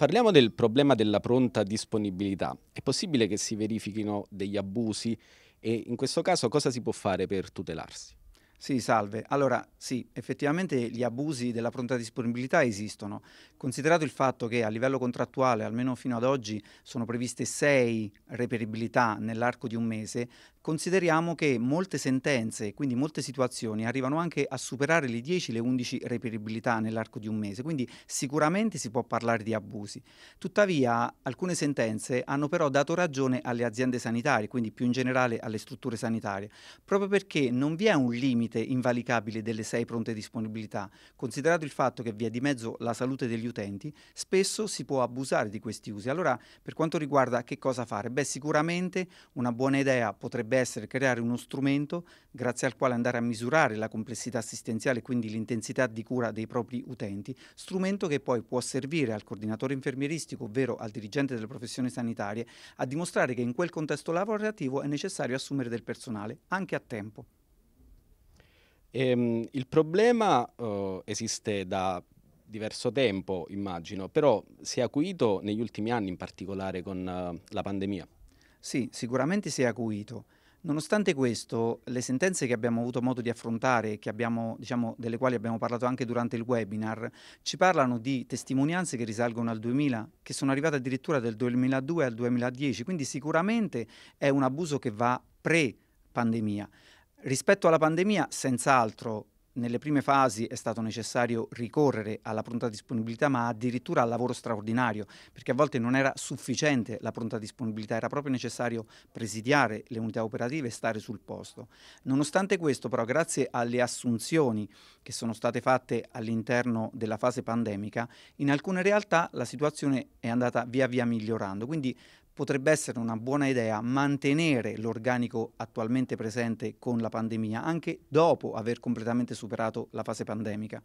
Parliamo del problema della pronta disponibilità. È possibile che si verifichino degli abusi e in questo caso cosa si può fare per tutelarsi? Sì, salve. Allora, sì, effettivamente gli abusi della pronta disponibilità esistono. Considerato il fatto che a livello contrattuale, almeno fino ad oggi, sono previste sei reperibilità nell'arco di un mese, consideriamo che molte sentenze, quindi molte situazioni, arrivano anche a superare le 10, le 11 reperibilità nell'arco di un mese, quindi sicuramente si può parlare di abusi. Tuttavia, alcune sentenze hanno però dato ragione alle aziende sanitarie, quindi più in generale alle strutture sanitarie, proprio perché non vi è un limite limite invalicabile delle sei pronte disponibilità, considerato il fatto che vi è di mezzo la salute degli utenti, spesso si può abusare di questi usi. Allora, per quanto riguarda che cosa fare? Beh, sicuramente una buona idea potrebbe essere creare uno strumento grazie al quale andare a misurare la complessità assistenziale e quindi l'intensità di cura dei propri utenti, strumento che poi può servire al coordinatore infermieristico, ovvero al dirigente delle professioni sanitarie, a dimostrare che in quel contesto lavorativo è necessario assumere del personale, anche a tempo. Ehm, il problema eh, esiste da diverso tempo, immagino, però si è acuito negli ultimi anni, in particolare con eh, la pandemia. Sì, sicuramente si è acuito. Nonostante questo, le sentenze che abbiamo avuto modo di affrontare, abbiamo, diciamo, delle quali abbiamo parlato anche durante il webinar, ci parlano di testimonianze che risalgono al 2000, che sono arrivate addirittura dal 2002 al 2010, quindi sicuramente è un abuso che va pre-pandemia. Rispetto alla pandemia, senz'altro nelle prime fasi è stato necessario ricorrere alla pronta disponibilità, ma addirittura al lavoro straordinario, perché a volte non era sufficiente la pronta disponibilità, era proprio necessario presidiare le unità operative e stare sul posto. Nonostante questo, però, grazie alle assunzioni che sono state fatte all'interno della fase pandemica, in alcune realtà la situazione è andata via via migliorando, quindi potrebbe essere una buona idea mantenere l'organico attualmente presente con la pandemia anche dopo aver completamente superato la fase pandemica?